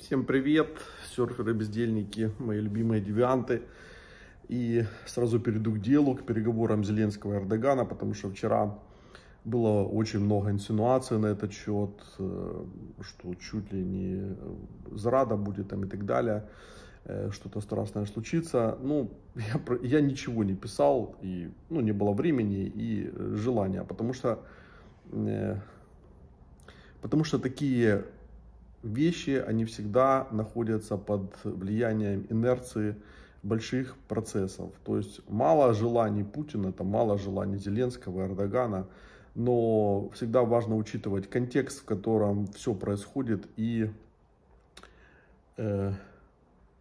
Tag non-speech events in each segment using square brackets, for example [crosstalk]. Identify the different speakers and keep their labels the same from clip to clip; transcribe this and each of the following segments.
Speaker 1: Всем привет, серферы-бездельники, мои любимые девианты. И сразу перейду к делу, к переговорам Зеленского и Эрдогана, потому что вчера было очень много инсинуаций на этот счет, э, что чуть ли не э, зарада будет там и так далее, э, что-то страшное случится. Ну, [laughs] я, я ничего не писал, и ну, не было времени и желания, потому что, потому что такие вещи, они всегда находятся под влиянием инерции больших процессов. То есть мало желаний Путина, там мало желаний Зеленского, Эрдогана, но всегда важно учитывать контекст, в котором все происходит и э,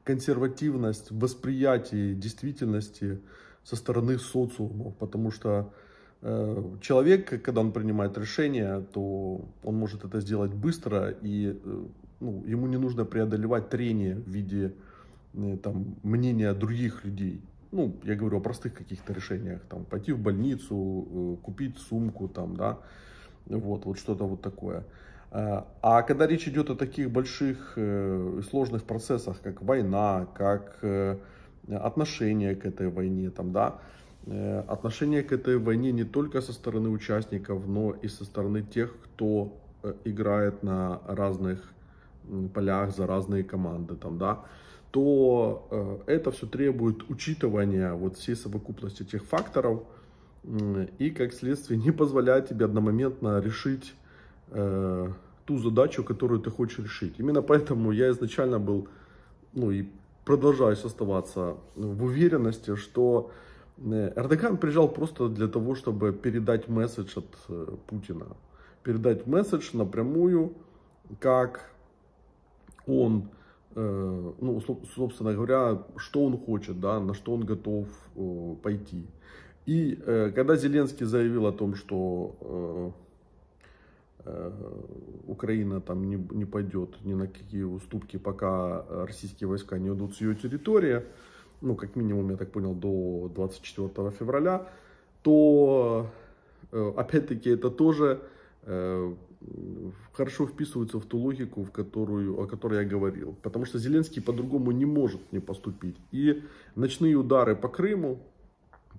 Speaker 1: консервативность восприятия действительности со стороны социумов, потому что Э, человек, когда он принимает решение, то он может это сделать быстро, и э, ну, ему не нужно преодолевать трение в виде э, там, мнения других людей. Ну, я говорю о простых каких-то решениях, там, пойти в больницу, купить сумку, там, да, вот, вот что-то вот такое. А когда речь идет о таких больших и сложных процессах, как война, как отношение к этой войне, там, да, Э, отношение к этой войне не только со стороны участников, но и со стороны тех, кто э, играет на разных полях за разные команды, там, да, то э, это все требует учитывания вот всей совокупности этих факторов и, как следствие, [laughs] не позволяет тебе одномоментно решить ту задачу, которую ты хочешь решить. Именно поэтому я изначально был, ну и продолжаюсь оставаться в уверенности, что Э, Эрдоган приезжал просто для того, чтобы передать месседж от э, Путина. Передать месседж напрямую, как он, э, ну, собственно говоря, что он хочет, да, на что он готов пойти. И когда Зеленский заявил о том, что Украина там не, не пойдет ни на какие уступки, пока российские войска не уйдут с ее территории, ну, как минимум, я так понял, до 24 февраля, то, э, опять-таки, это тоже э, хорошо вписывается в ту логику, в которую, о которой я говорил. Потому что Зеленский по-другому не может не поступить. И ночные удары по Крыму,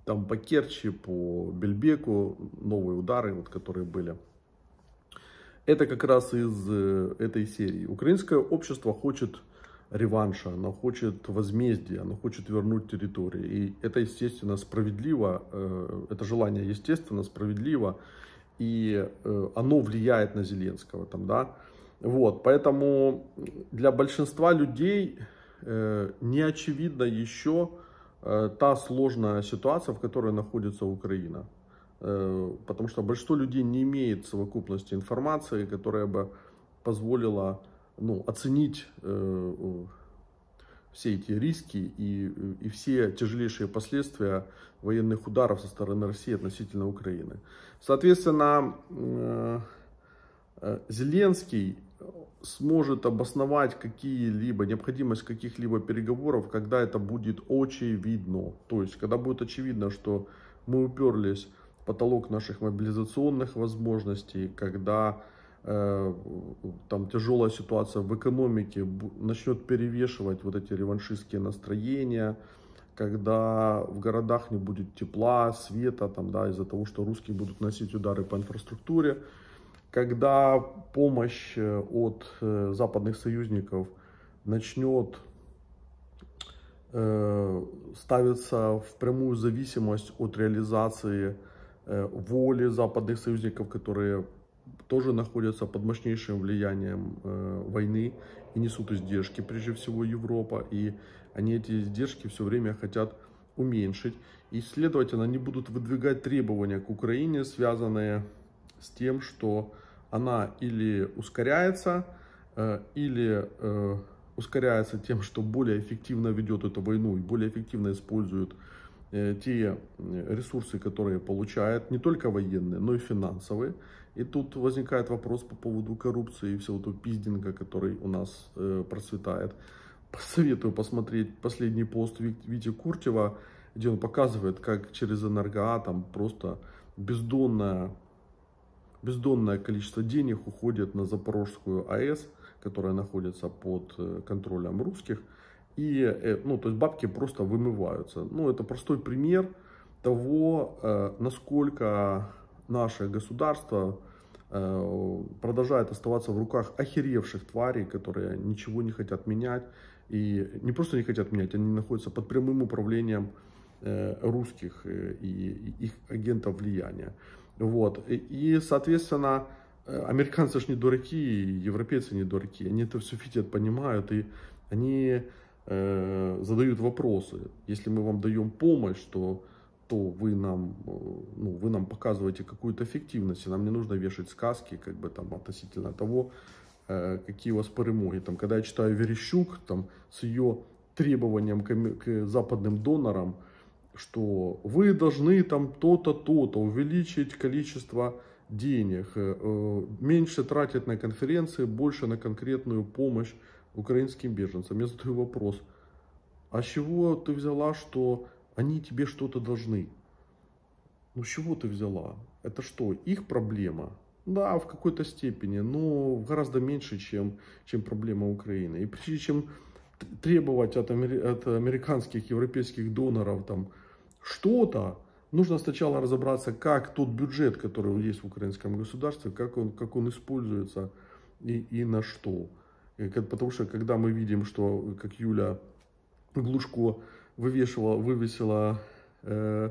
Speaker 1: там по Керчи, по Бельбеку, новые удары, вот, которые были. Это как раз из э, этой серии. Украинское общество хочет реванша, она хочет возмездия, она хочет вернуть территории. И это, естественно, справедливо, э, это желание, естественно, справедливо, и э, оно влияет на Зеленского там, да. Вот, поэтому для большинства людей э, не очевидна еще та сложная ситуация, в которой находится Украина. Потому что большинство людей не имеет совокупности информации, которая бы позволила ну, оценить э, все эти риски и, э, и все тяжелейшие последствия военных ударов со стороны России относительно Украины. Соответственно, э, Зеленский сможет обосновать какие-либо, необходимость каких-либо переговоров, когда это будет очевидно. То есть, когда будет очевидно, что мы уперлись в потолок наших мобилизационных возможностей, когда Э, там тяжелая ситуация в экономике начнет перевешивать вот эти реваншистские настроения, когда в городах не будет тепла, света, там, да, из-за того, что русские будут носить удары по инфраструктуре, когда помощь э, от э, западных союзников начнет э, ставиться в прямую зависимость от реализации э, воли западных союзников, которые тоже находятся под мощнейшим влиянием э, войны и несут издержки, прежде всего Европа, и они эти издержки все время хотят уменьшить. И, следовательно, они будут выдвигать требования к Украине, связанные с тем, что она или ускоряется, э, или э, ускоряется тем, что более эффективно ведет эту войну и более эффективно использует э, Э, те э, ресурсы, которые получает, не только военные, но и финансовые. И тут возникает вопрос по поводу коррупции и всего этого пиздинга, который у нас э, процветает. Посоветую посмотреть последний пост Вити Куртева, где он показывает, как через энергоатом просто бездонное, бездонное количество денег уходит на Запорожскую АЭС, которая находится под контролем русских. И, э, ну, то есть бабки просто вымываются. Ну, это простой пример того, э, насколько наше государство э, продолжает оставаться в руках охеревших тварей, которые ничего не хотят менять. И не просто не хотят менять, они находятся под прямым управлением русских и их агентов влияния. Вот. И, соответственно, американцы же не дураки, европейцы не дураки. Они это все фитят, понимают, и они Э, задают вопросы. Если мы вам даем помощь, то, то вы, нам, э, ну, вы нам показываете какую-то эффективность, и нам не нужно вешать сказки как бы, там, относительно того, э, какие у вас перемоги. Там, когда я читаю Верещук там, с ее требованием к, к западным донорам, что вы должны там то-то, то-то увеличить количество денег, меньше тратить на конференции, больше на конкретную помощь украинским беженцам. Я задаю вопрос, а с чего ты взяла, что они тебе что-то должны? Ну, с чего ты взяла? Это что, их проблема? Да, в какой-то степени, но гораздо меньше, чем, чем проблема Украины. И прежде чем требовать от, от американских, европейских доноров там что-то, нужно сначала разобраться, как тот бюджет, который есть в украинском государстве, как он, как он используется и, и на что. Э, потому что когда мы видим, что э, как Юля Глушко вывешивала, вывесила э, э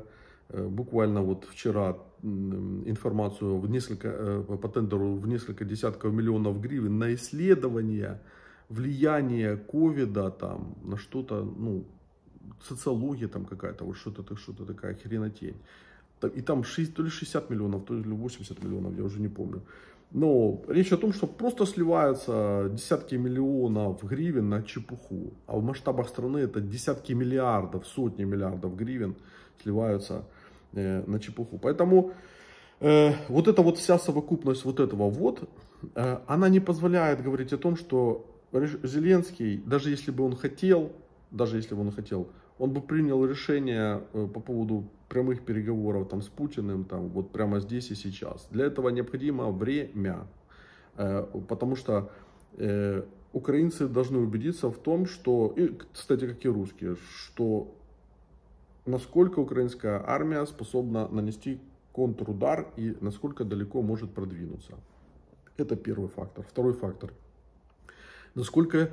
Speaker 1: буквально вот вчера информацию в несколько, по тендеру в несколько десятков миллионов гривен на исследование влияния ковида там на что-то, ну, социология там какая-то, вот что-то что такая хренотень и там 6, то ли 60 миллионов, то ли 80 миллионов, я уже не помню. Но речь о том, что просто сливаются десятки миллионов гривен на чепуху. А в масштабах страны это десятки миллиардов, сотни миллиардов гривен сливаются э, на чепуху. Поэтому э, вот эта вот вся совокупность вот этого вот, э, она не позволяет говорить о том, что Зеленский, даже если бы он хотел, даже если бы он хотел, он бы принял решение э, по поводу прямых переговоров там, с Путиным там, вот прямо здесь и сейчас. Для этого необходимо время, э, потому что э, украинцы должны убедиться в том, что, и, кстати, как и русские, что насколько украинская армия способна нанести контрудар и насколько далеко может продвинуться. Это первый фактор. Второй фактор. Насколько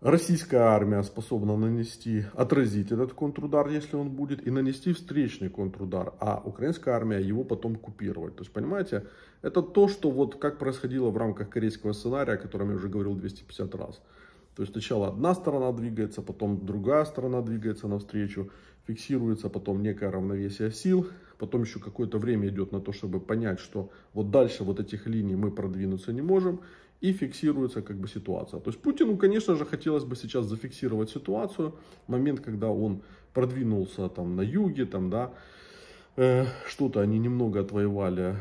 Speaker 1: Российская армия способна нанести, отразить этот контрудар, если он будет, и нанести встречный контрудар, а украинская армия его потом купировать. То есть, понимаете, это то, что вот как происходило в рамках корейского сценария, о котором я уже говорил 250 раз. То есть сначала одна сторона двигается, потом другая сторона двигается навстречу, фиксируется потом некое равновесие сил, потом еще какое-то время идет на то, чтобы понять, что вот дальше вот этих линий мы продвинуться не можем, и фиксируется как бы ситуация. То есть Путину, конечно же, хотелось бы сейчас зафиксировать ситуацию, момент, когда он продвинулся там на юге, там, да, э, что-то они немного отвоевали,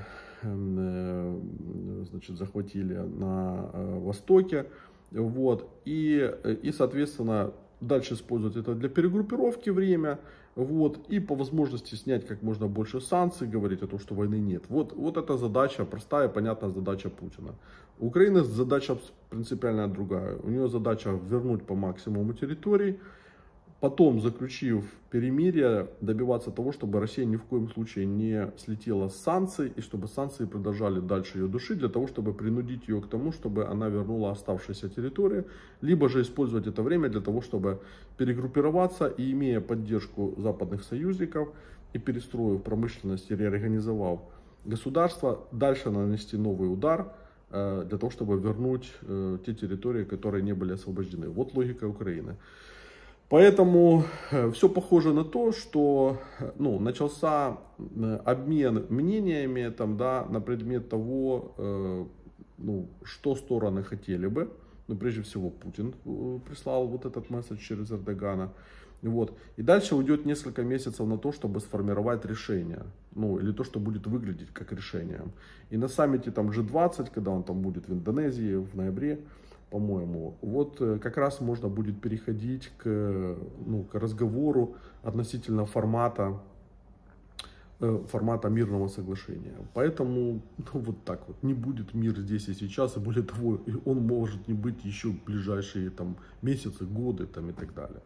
Speaker 1: эм, э, значит, захватили на э, востоке, вот, и, э, и, соответственно, дальше использовать это для перегруппировки время, вот, и по возможности снять как можно больше санкций, говорить о том, что войны нет. Вот, вот эта задача, простая, понятная задача Путина. У Украины задача принципиально другая. У нее задача вернуть по максимуму территории, потом, заключив перемирие, добиваться того, чтобы Россия ни в коем случае не слетела с санкций, и чтобы санкции продолжали дальше ее душить для того, чтобы принудить ее к тому, чтобы она вернула оставшиеся территории, либо же использовать это время для того, чтобы перегруппироваться и, имея поддержку западных союзников и перестроив промышленность и реорганизовав государство, дальше нанести новый удар э, – для того, чтобы вернуть э, те территории, которые не были освобождены. Вот логика Украины. Поэтому э, все похоже на то, что э, ну, начался обмен мнениями там, да, на предмет того, э, ну, что стороны хотели бы. Ну, прежде всего, Путин э, прислал вот этот месседж через Эрдогана. Вот. И дальше уйдет несколько месяцев на то, чтобы сформировать решение. Ну, или то, что будет выглядеть как решение. И на саммите там G20, когда он там будет в Индонезии в ноябре, по-моему. Вот э, как раз можно будет переходить к, ну, к разговору относительно формата э, формата мирного соглашения. Поэтому ну, вот так вот. Не будет мир здесь и сейчас, и более того, он может не быть еще в ближайшие там, месяцы, годы там, и так далее.